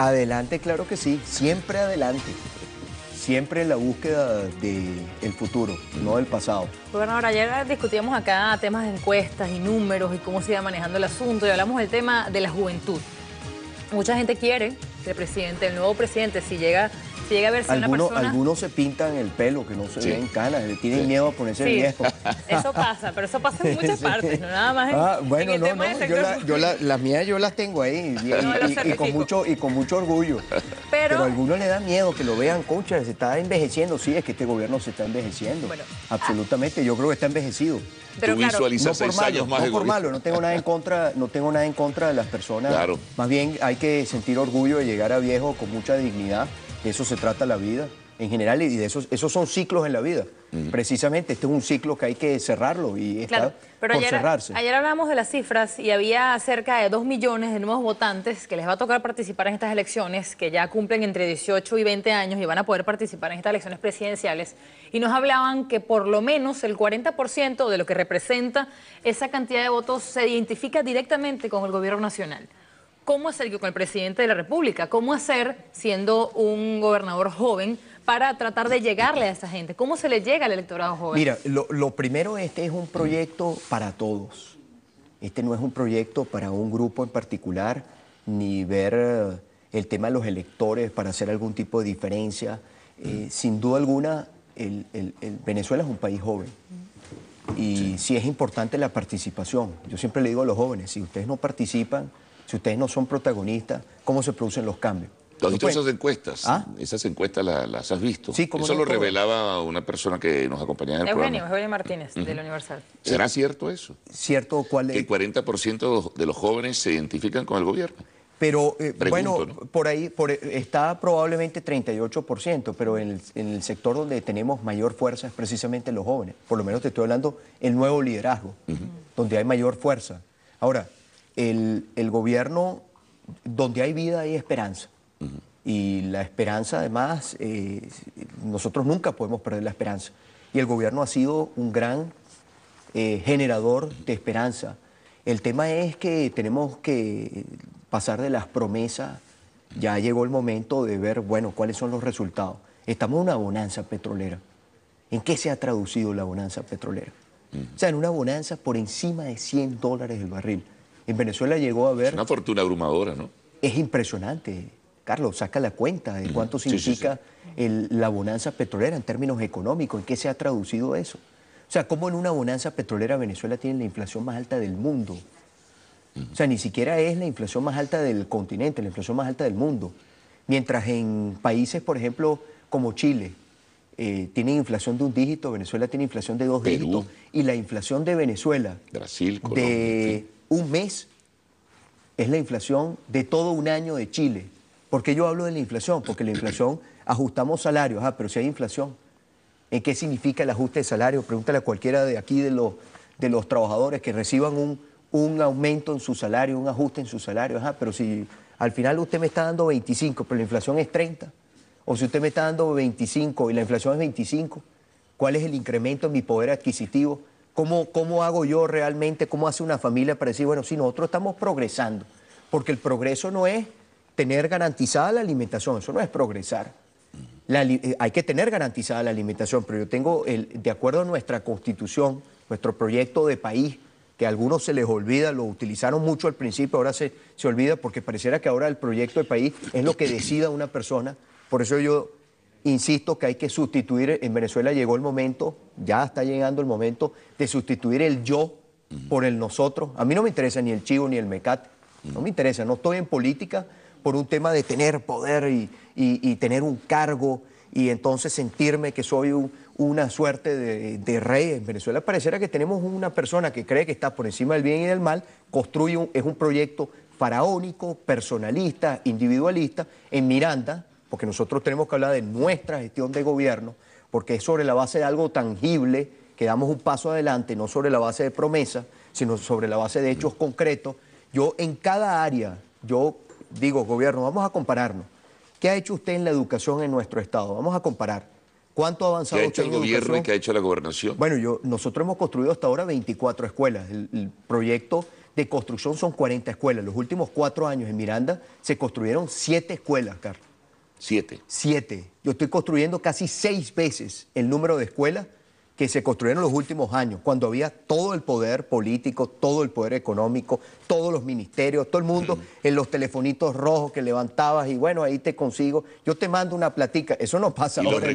Adelante, claro que sí, siempre adelante. Siempre en la búsqueda del futuro, no del pasado. Gobernador, ayer discutíamos acá temas de encuestas y números y cómo se iba manejando el asunto y hablamos del tema de la juventud. Mucha gente quiere que el presidente, el nuevo presidente, si llega algunos, Algunos se pintan el pelo, que no se ven canas, eh, tienen miedo a ponerse viejo. Eso pasa, pero eso pasa en muchas partes, no nada más en, ah, bueno, no, no, yo, las mías yo las tengo ahí y, con, mucho, y con mucho orgullo. Pero, a algunos le da miedo que lo vean, concha, se está envejeciendo. Sí, es que este gobierno se está envejeciendo. Ah. Absolutamente, yo creo que está envejecido. Pero claro, no por malo, más no por malo, no tengo nada en contra, no tengo nada en contra de las personas. Más bien hay que sentir orgullo de llegar a viejo con mucha dignidad eso se trata la vida en general y de esos, esos son ciclos en la vida. Precisamente este es un ciclo que hay que cerrarlo y claro, está por cerrarse. Ayer hablamos de las cifras y había cerca de 2 millones de nuevos votantes que les va a tocar participar en estas elecciones, que ya cumplen entre 18 y 20 años y van a poder participar en estas elecciones presidenciales. Y nos hablaban que por lo menos el 40% de lo que representa esa cantidad de votos se identifica directamente con el gobierno nacional cómo hacer, con el presidente de la República, cómo hacer, siendo un gobernador joven, para tratar de llegarle a esa gente? ¿Cómo se le llega al electorado joven? Mira, lo, lo primero, este es un proyecto para todos. Este no es un proyecto para un grupo en particular, ni ver eh, el tema de los electores para hacer algún tipo de diferencia. Eh, sin duda alguna, Venezuela es un país joven. Y sí es importante la participación. Yo siempre le digo a los jóvenes, si ustedes no participan, si ustedes no son protagonistas, ¿cómo se producen los cambios? ¿Tú esas encuestas? ¿Ah? Esas encuestas las, has visto. Sí, Eso lo revelaba una persona que nos acompañaba en el programa. Eugenio Martínez, del Universal. ¿Será cierto eso? ¿Cierto cuál es? el 40% de los jóvenes se identifican con el gobierno. Pero eh, bueno, por ahí eh, está probablemente 38%, pero en el, sector donde tenemos mayor fuerza es precisamente los jóvenes. Por lo menos te estoy hablando el nuevo liderazgo, donde hay mayor fuerza. Ahora, el, gobierno, donde hay vida hay esperanza. Y la esperanza, además, eh, nosotros nunca podemos perder la esperanza. Y el gobierno ha sido un gran eh, generador de esperanza. El tema es que tenemos que pasar de las promesas, ya llegó el momento de ver, bueno, cuáles son los resultados. Estamos en una bonanza petrolera. ¿En qué se ha traducido la bonanza petrolera? O sea, en una bonanza por encima de 100 dólares el barril. En Venezuela llegó a ver... Es una fortuna abrumadora, ¿no? Es impresionante. Carlos, saca la cuenta de cuánto significa la bonanza petrolera en términos económicos, en qué se ha traducido eso. O sea, ¿cómo en una bonanza petrolera Venezuela tiene la inflación más alta del mundo? O sea, ni siquiera es la inflación más alta del continente, la inflación más alta del mundo. Mientras en países, por ejemplo, como Chile, eh, tienen inflación de un dígito, Venezuela tiene inflación de dos dígitos, y la inflación de Venezuela... Brasil, Colombia un mes es la inflación de todo un año de Chile. ¿Por qué yo hablo de la inflación? Porque la inflación, ajustamos salarios, ah, pero si hay inflación, ¿en qué significa el ajuste de salario? Pregúntale a cualquiera de aquí de los, de los trabajadores que reciban un, un aumento en su salario, un ajuste en su salario, ah, pero si al final usted me está dando 25, pero la inflación es 30, o si usted me está dando 25 y la inflación es 25, ¿cuál es el incremento en mi poder adquisitivo? ¿Cómo, hago yo realmente? ¿Cómo hace una familia para decir, bueno, sí, nosotros estamos progresando? Porque el progreso no es tener garantizada la alimentación, eso no es progresar. Eh, hay que tener garantizada la alimentación, pero yo tengo, el, de acuerdo a nuestra constitución, nuestro proyecto de país, que a algunos se les olvida, lo utilizaron mucho al principio, ahora se, se olvida porque pareciera que ahora el proyecto de país es lo que decida una persona. Por eso yo Insisto que hay que sustituir, en Venezuela llegó el momento, ya está llegando el momento de sustituir el yo por el nosotros. A mí no me interesa ni el chivo ni el Mecate, no me interesa, no estoy en política por un tema de tener poder y, tener un cargo y entonces sentirme que soy una suerte de, rey en Venezuela. Pareciera que tenemos una persona que cree que está por encima del bien y del mal, construye un, es un proyecto faraónico, personalista, individualista. En Miranda, porque nosotros tenemos que hablar de nuestra gestión de gobierno, porque es sobre la base de algo tangible que damos un paso adelante, no sobre la base de promesas, sino sobre la base de hechos concretos. Yo en cada área, yo digo, gobierno, vamos a compararnos. ¿Qué ha hecho usted en la educación en nuestro Estado? Vamos a comparar. ¿Cuánto ha avanzado ¿Qué ha hecho el gobierno y qué ha hecho la gobernación? Bueno, yo, nosotros hemos construido hasta ahora 24 escuelas. El, el, proyecto de construcción son 40 escuelas. Los últimos cuatro años en Miranda se construyeron siete escuelas, Carlos. Siete. Siete. Yo estoy construyendo casi seis veces el número de escuelas que se construyeron en los últimos años, cuando había todo el poder político, todo el poder económico, todos los ministerios, todo el mundo mm. en los telefonitos rojos que levantabas y bueno, ahí te consigo, yo te mando una platica. Eso no pasa ahora.